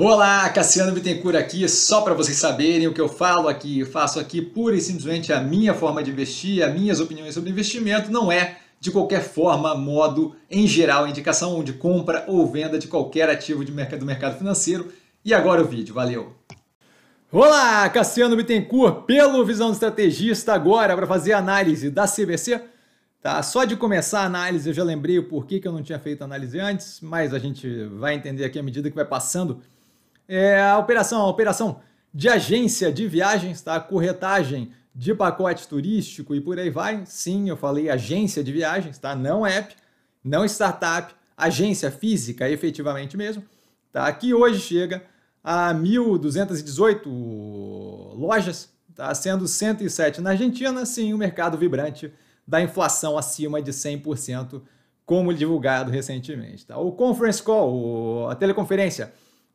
Olá, Cassiano Bittencourt aqui, só para vocês saberem o que eu falo aqui, eu faço aqui pura e simplesmente a minha forma de investir, as minhas opiniões sobre investimento, não é de qualquer forma, modo, em geral, indicação de compra ou venda de qualquer ativo de mercado, do mercado financeiro. E agora o vídeo, valeu! Olá, Cassiano Bittencourt, pelo Visão Estrategista, agora para fazer a análise da CBC. Tá, só de começar a análise eu já lembrei o porquê que eu não tinha feito análise antes, mas a gente vai entender aqui à medida que vai passando é a operação, a operação de agência de viagens, tá? Corretagem de pacote turístico e por aí vai. Sim, eu falei agência de viagens, tá? Não app, não startup, agência física, efetivamente mesmo, tá? Que hoje chega a 1.218 lojas, tá? Sendo 107 na Argentina, sim, o um mercado vibrante da inflação acima de 100%, como divulgado recentemente, tá? O conference call, a teleconferência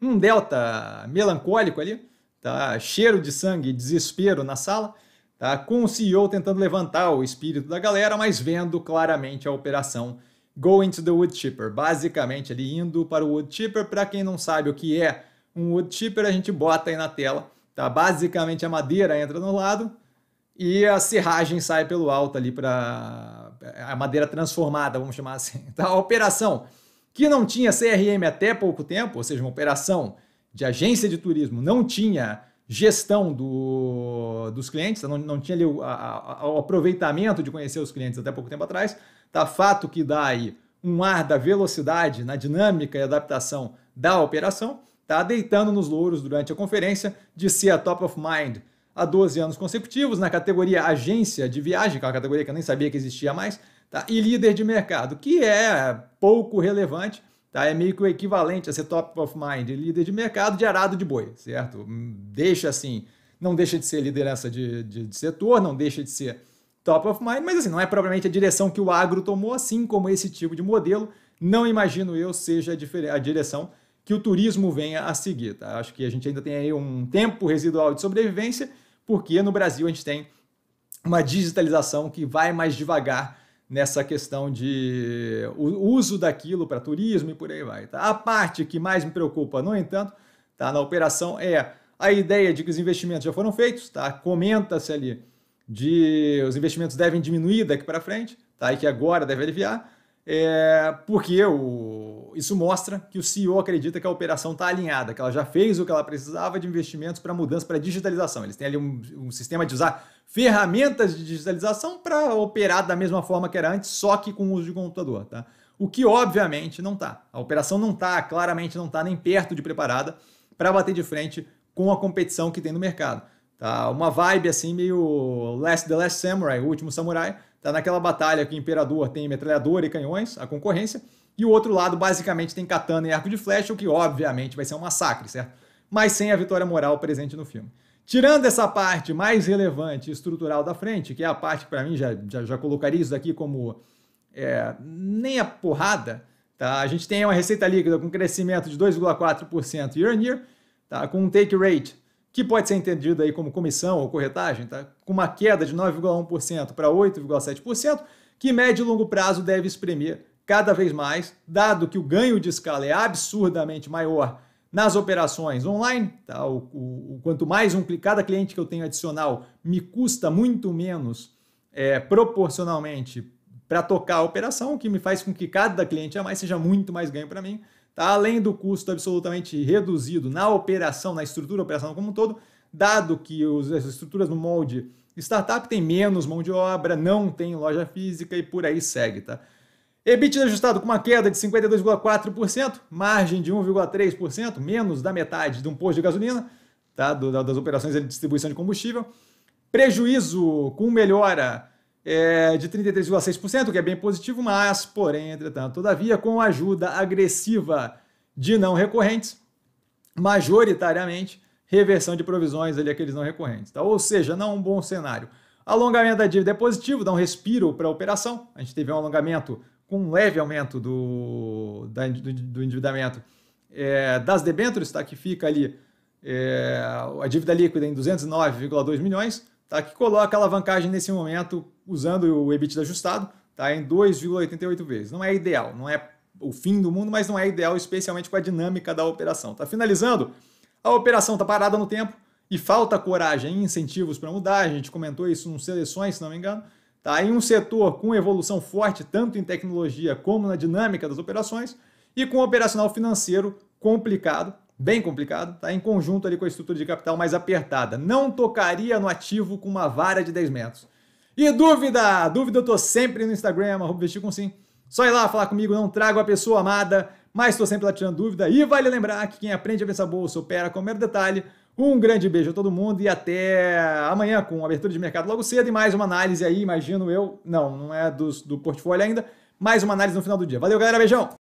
um delta melancólico ali, tá? Cheiro de sangue, desespero na sala, tá? Com o CEO tentando levantar o espírito da galera, mas vendo claramente a operação Go into the Wood Chipper, basicamente ali indo para o Wood Chipper. Para quem não sabe o que é um Wood Chipper, a gente bota aí na tela, tá? Basicamente a madeira entra no lado e a serragem sai pelo alto ali para é, a madeira transformada, vamos chamar assim. Tá? A operação que não tinha CRM até pouco tempo, ou seja, uma operação de agência de turismo não tinha gestão do, dos clientes, tá? não, não tinha ali o, a, a, o, aproveitamento de conhecer os clientes até pouco tempo atrás, tá? fato que dá aí um ar da velocidade na dinâmica e adaptação da operação, tá deitando nos louros durante a conferência de ser a top of mind há 12 anos consecutivos na categoria agência de viagem, que é uma categoria que eu nem sabia que existia mais, tá? e líder de mercado, que é pouco relevante, tá? é meio que o equivalente a ser top of mind, líder de mercado de arado de boi, certo? Hum, deixa assim, não deixa de ser liderança de, de, de setor, não deixa de ser top of mind, mas assim, não é propriamente a direção que o agro tomou, assim como esse tipo de modelo, não imagino eu seja a, a direção que o turismo venha a seguir. Tá? Acho que a gente ainda tem aí um tempo residual de sobrevivência, porque no Brasil a gente tem uma digitalização que vai mais devagar nessa questão de uso daquilo para turismo e por aí vai. Tá? A parte que mais me preocupa, no entanto, tá, na operação é a ideia de que os investimentos já foram feitos, tá? comenta-se ali de os investimentos devem diminuir daqui para frente, tá? e que agora deve aliviar, é, porque o, isso mostra que o CEO acredita que a operação está alinhada, que ela já fez o que ela precisava de investimentos para mudança, para digitalização. Eles têm ali um, um, sistema de usar ferramentas de digitalização para operar da mesma forma que era antes, só que com o uso de computador. Tá? O que, obviamente, não está. A operação não está, claramente não está nem perto de preparada para bater de frente com a competição que tem no mercado. Tá? Uma vibe assim meio Last the Last Samurai, o último samurai, Tá naquela batalha que o imperador tem metralhadora e canhões, a concorrência, e o outro lado basicamente tem katana e arco de flecha, o que obviamente vai ser um massacre, certo? Mas sem a vitória moral presente no filme. Tirando essa parte mais relevante e estrutural da frente, que é a parte que para mim já, já, já, colocaria isso daqui como é, nem a porrada, tá? A gente tem uma receita líquida com crescimento de 2,4% year on year, tá? com um take rate que pode ser entendido aí como comissão ou corretagem, tá? com uma queda de 9,1% para 8,7%, que médio e longo prazo deve espremer cada vez mais, dado que o ganho de escala é absurdamente maior nas operações online, tá? o, o, o quanto mais um cada cliente que eu tenho adicional me custa muito menos é, proporcionalmente para tocar a operação, o que me faz com que cada cliente a mais seja muito mais ganho para mim tá? além do custo absolutamente reduzido na operação, na estrutura operacional como um todo, dado que os, as estruturas no molde startup tem menos mão de obra, não tem loja física e por aí segue, tá? EBITDA ajustado com uma queda de 52,4%, margem de 1,3%, menos da metade de um posto de gasolina, tá? Do, das operações de distribuição de combustível. Prejuízo com melhora é, de 33,6%, que é bem positivo, mas, porém, entretanto, todavia, com ajuda agressiva de não recorrentes, majoritariamente reversão de provisões ali aqueles não recorrentes. Tá? Ou seja, não um bom cenário. Alongamento da dívida é positivo, dá um respiro para a operação. A gente teve um alongamento com um leve aumento do, da, do, do endividamento é, das debêntures, tá? que fica ali é, a dívida líquida em 209,2 milhões, tá? que coloca a alavancagem nesse momento, usando o EBITDA ajustado, tá? em 2,88 vezes. Não é ideal, não é o fim do mundo, mas não é ideal, especialmente com a dinâmica da operação. Tá finalizando, a operação está parada no tempo e falta coragem e incentivos para mudar. A gente comentou isso em seleções, se não me engano. Tá? Em um setor com evolução forte, tanto em tecnologia como na dinâmica das operações, e com um operacional financeiro complicado, bem complicado, tá em conjunto ali com a estrutura de capital mais apertada. Não tocaria no ativo com uma vara de 10 metros. E dúvida? Dúvida eu tô sempre no Instagram, vestir com sim. Só ir lá falar comigo, não trago a pessoa amada, mas estou sempre lá tirando dúvida. E vale lembrar que quem aprende a pensar bolsa opera com o mero detalhe. Um grande beijo a todo mundo e até amanhã com abertura de mercado logo cedo e mais uma análise aí, imagino eu. Não, não é do, do portfólio ainda. Mais uma análise no final do dia. Valeu, galera. Beijão!